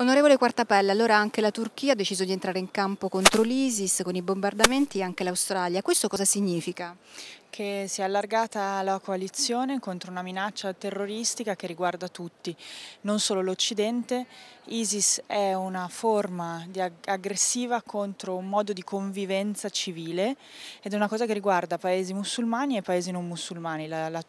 Onorevole Quartapella, allora anche la Turchia ha deciso di entrare in campo contro l'ISIS con i bombardamenti e anche l'Australia. Questo cosa significa? che si è allargata la coalizione contro una minaccia terroristica che riguarda tutti, non solo l'Occidente. ISIS è una forma aggressiva contro un modo di convivenza civile ed è una cosa che riguarda paesi musulmani e paesi non musulmani. La, la,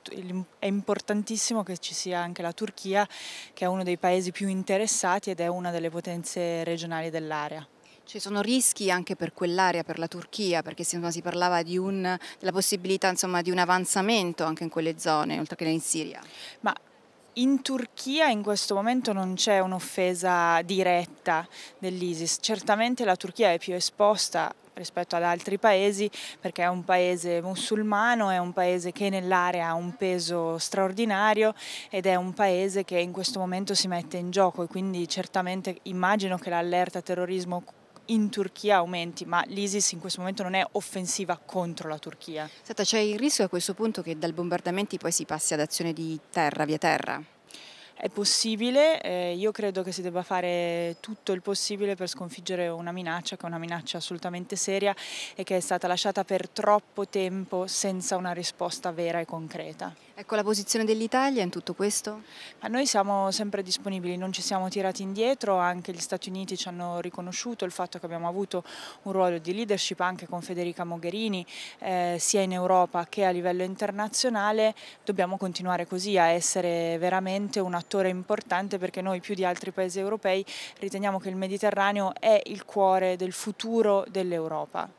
è importantissimo che ci sia anche la Turchia, che è uno dei paesi più interessati ed è una delle potenze regionali dell'area. Ci sono rischi anche per quell'area, per la Turchia, perché insomma, si parlava un, della possibilità insomma, di un avanzamento anche in quelle zone, oltre che in Siria. Ma in Turchia in questo momento non c'è un'offesa diretta dell'ISIS, certamente la Turchia è più esposta rispetto ad altri paesi perché è un paese musulmano, è un paese che nell'area ha un peso straordinario ed è un paese che in questo momento si mette in gioco e quindi certamente immagino che l'allerta terrorismo in Turchia aumenti, ma l'ISIS in questo momento non è offensiva contro la Turchia. Senta, c'è il rischio a questo punto che dal bombardamenti poi si passi ad azione di terra, via terra? È possibile, eh, io credo che si debba fare tutto il possibile per sconfiggere una minaccia che è una minaccia assolutamente seria e che è stata lasciata per troppo tempo senza una risposta vera e concreta. Ecco la posizione dell'Italia in tutto questo? Ma noi siamo sempre disponibili, non ci siamo tirati indietro, anche gli Stati Uniti ci hanno riconosciuto il fatto che abbiamo avuto un ruolo di leadership anche con Federica Mogherini eh, sia in Europa che a livello internazionale, dobbiamo continuare così a essere veramente una fattore importante perché noi più di altri paesi europei riteniamo che il Mediterraneo è il cuore del futuro dell'Europa.